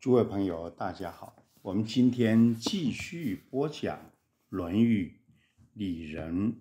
诸位朋友，大家好。我们今天继续播讲《论语·里仁》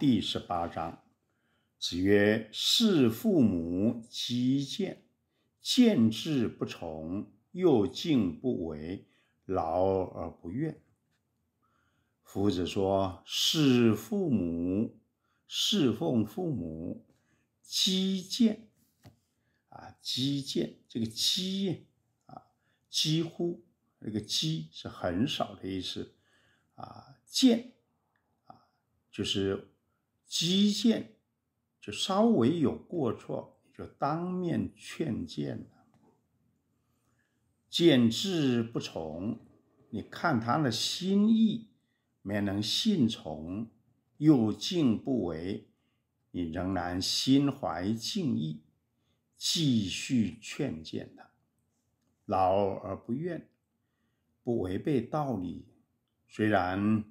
第十八章。子曰：“事父母，积谏；见志不从，又敬不违，劳而不怨。”夫子说：“事父母，侍奉父母，积谏啊，积谏这个积。”几乎，那个“几是很少的意思，啊，见啊，就是基见，就稍微有过错，就当面劝谏见智不从，你看他的心意没能信从，又敬不为，你仍然心怀敬意，继续劝谏他。劳而不怨，不违背道理。虽然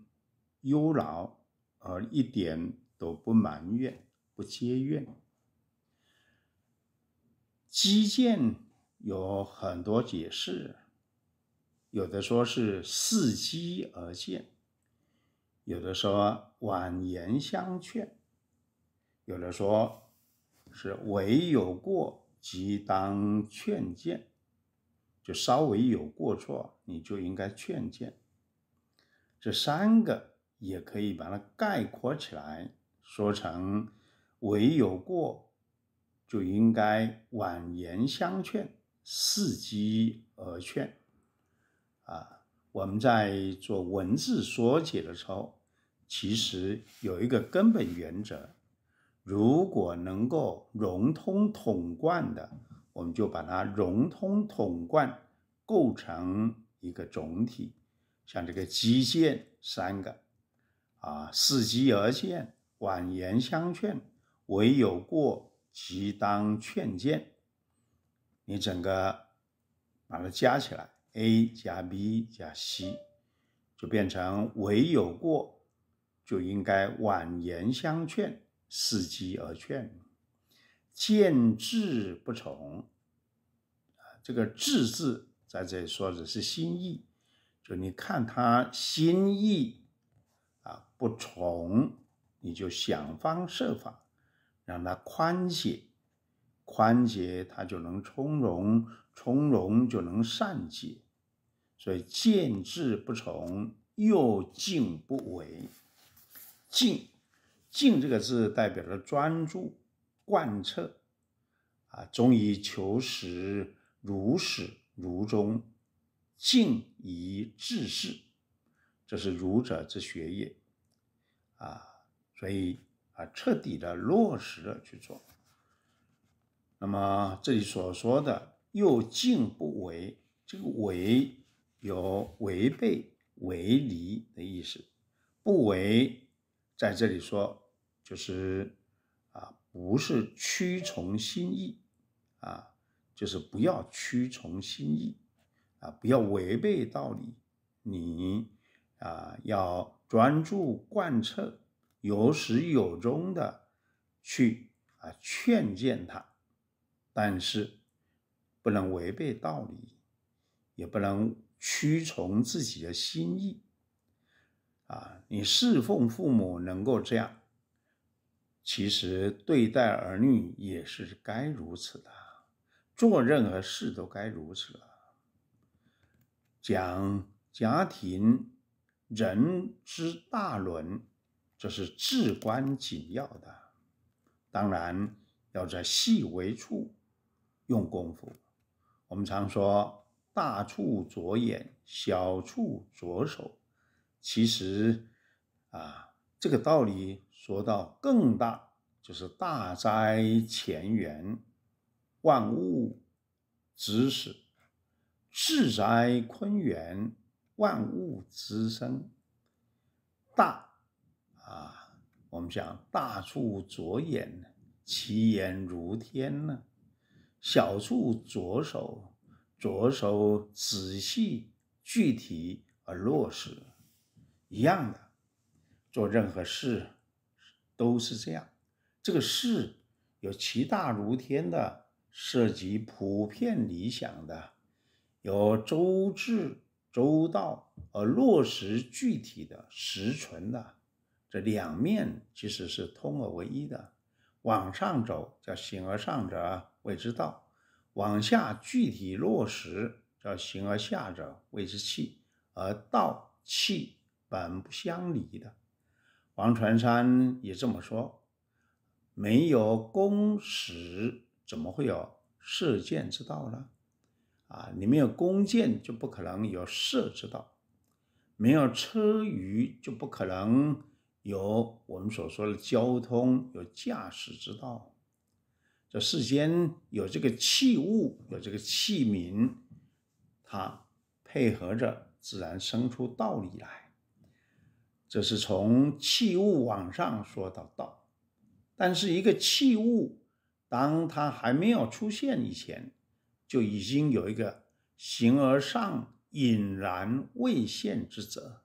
忧劳，而一点都不埋怨，不结怨。基建有很多解释，有的说是伺机而建。有的说婉言相劝，有的说是唯有过即当劝谏。就稍微有过错，你就应该劝谏。这三个也可以把它概括起来说成：唯有过，就应该婉言相劝，伺机而劝。啊，我们在做文字说解的时候，其实有一个根本原则：如果能够融通统贯的。我们就把它融通统贯，构成一个总体。像这个“基建三个，啊，伺机而建，婉言相劝，唯有过即当劝谏。你整个把它加起来，A 加 B 加 C，就变成唯有过就应该婉言相劝，伺机而劝，见智不从。这个“智”字在这里说的是心意，就你看他心意啊不从，你就想方设法让他宽解，宽解他就能从容，从容就能善解。所以见智不从，又敬不为。静，静这个字代表着专注、贯彻啊，忠于求实。如始如终，静以治世，这是儒者之学也，啊，所以啊，彻底的落实了去做。那么这里所说的“又静不为”，这个“为”有违背、违离的意思，“不为”在这里说就是啊，不是屈从心意，啊。就是不要屈从心意，啊，不要违背道理。你啊，要专注贯彻，有始有终的去啊劝谏他，但是不能违背道理，也不能屈从自己的心意。啊，你侍奉父母能够这样，其实对待儿女也是该如此的。做任何事都该如此。讲家庭人之大伦，这是至关紧要的。当然要在细微处用功夫。我们常说大处着眼，小处着手。其实啊，这个道理说到更大，就是大灾前缘。万物之始，自在坤元，万物之生。大啊，我们讲大处着眼，其言如天呢；小处着手，着手仔细、具体而落实。一样的，做任何事都是这样。这个事有其大如天的。涉及普遍理想的，有周至周到而落实具体的实存的，这两面其实是通而为一的。往上走叫形而上者谓之道，往下具体落实叫形而下者谓之器，而道器本不相离的。王船山也这么说，没有公使。怎么会有射箭之道呢？啊，你没有弓箭，就不可能有射之道；没有车舆，就不可能有我们所说的交通、有驾驶之道。这世间有这个器物，有这个器皿，它配合着，自然生出道理来。这是从器物往上说到道，但是一个器物。当他还没有出现以前，就已经有一个形而上隐然未现之者，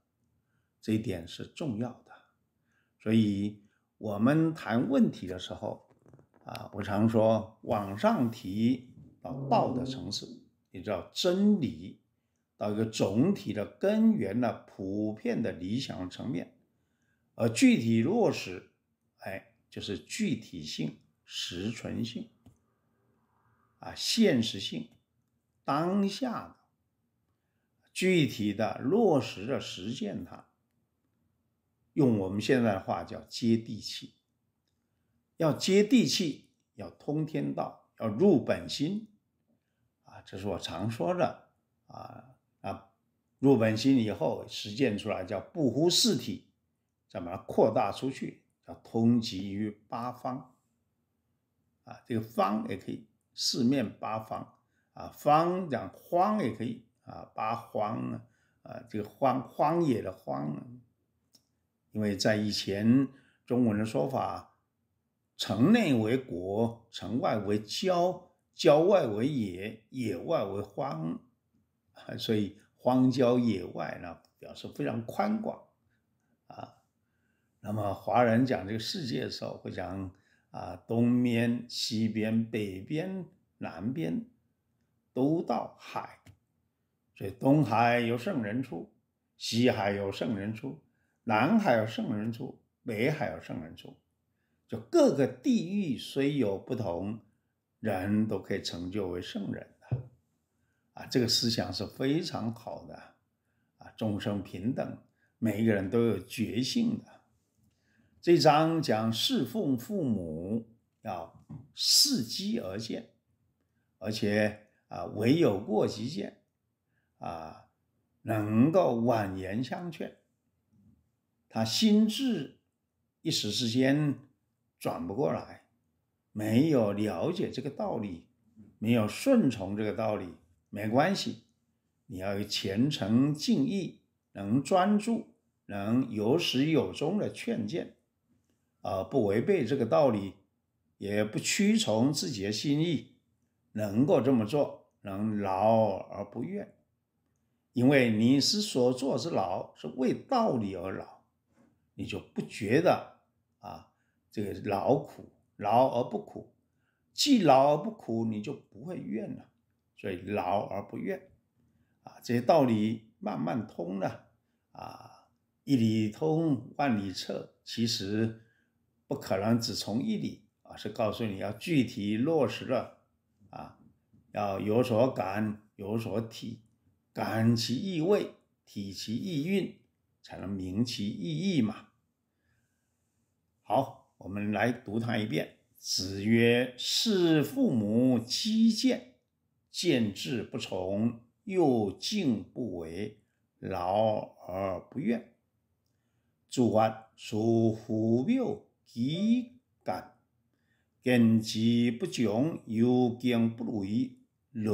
这一点是重要的。所以，我们谈问题的时候，啊，我常说往上提到道的层次，也叫真理，到一个总体的根源的普遍的理想层面，而具体落实，哎，就是具体性。实存性啊，现实性，当下的具体的落实的实践它，用我们现在的话叫接地气。要接地气，要通天道，要入本心，啊，这是我常说的啊啊，入本心以后实践出来叫不乎四体，再把它扩大出去，叫通集于八方。啊，这个方也可以，四面八方啊。方讲荒也可以啊，八荒啊，啊，这个荒荒野的荒，因为在以前中文的说法，城内为国，城外为郊，郊外为野，野外为荒，所以荒郊野外呢，表示非常宽广啊。那么华人讲这个世界的时候会讲。啊，东边、西边、北边、南边，都到海，所以东海有圣人出，西海有圣人出，南海有圣人出，北海有圣人出，就各个地域虽有不同，人都可以成就为圣人啊，这个思想是非常好的啊，众生平等，每一个人都有觉性的。这章讲侍奉父母要伺机而见，而且啊，唯有过即见，啊，能够婉言相劝。他心智一时之间转不过来，没有了解这个道理，没有顺从这个道理，没关系。你要虔诚敬意，能专注，能有始有终的劝谏。啊，不违背这个道理，也不屈从自己的心意，能够这么做，能劳而不怨，因为你是所做之劳，是为道理而劳，你就不觉得啊，这个劳苦劳而不苦，既劳而不苦，你就不会怨了。所以劳而不怨，啊，这些道理慢慢通了，啊，一理通，万里彻，其实。不可能只从一理啊！是告诉你要具体落实了啊，要有所感，有所体，感其意味，体其意蕴，才能明其意义嘛。好，我们来读它一遍。子曰：“是父母积见，见志不从，又敬不为，劳而不怨，诸患属虎谬。”己感，根持不穷，有根不累，老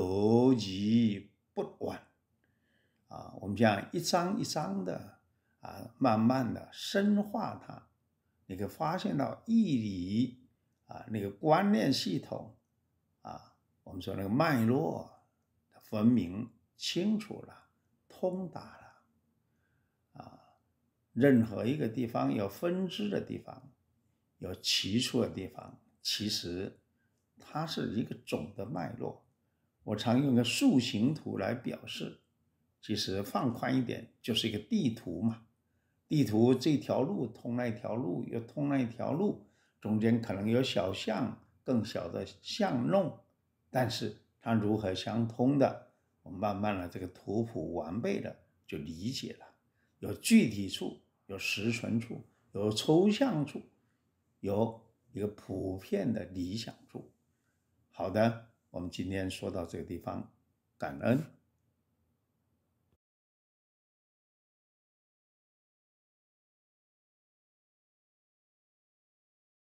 而不怨。啊，我们讲一张一张的啊，慢慢的深化它，你可以发现到义理啊，那个观念系统啊，我们说那个脉络分明清楚了，通达了啊，任何一个地方有分支的地方。有奇处的地方，其实它是一个总的脉络。我常用个树形图来表示，其实放宽一点，就是一个地图嘛。地图这条路通那条路，又通那一条路，中间可能有小巷、更小的巷弄，但是它如何相通的，我慢慢的这个图谱完备了就理解了。有具体处，有实存处，有抽象处。有一个普遍的理想住，好的，我们今天说到这个地方，感恩。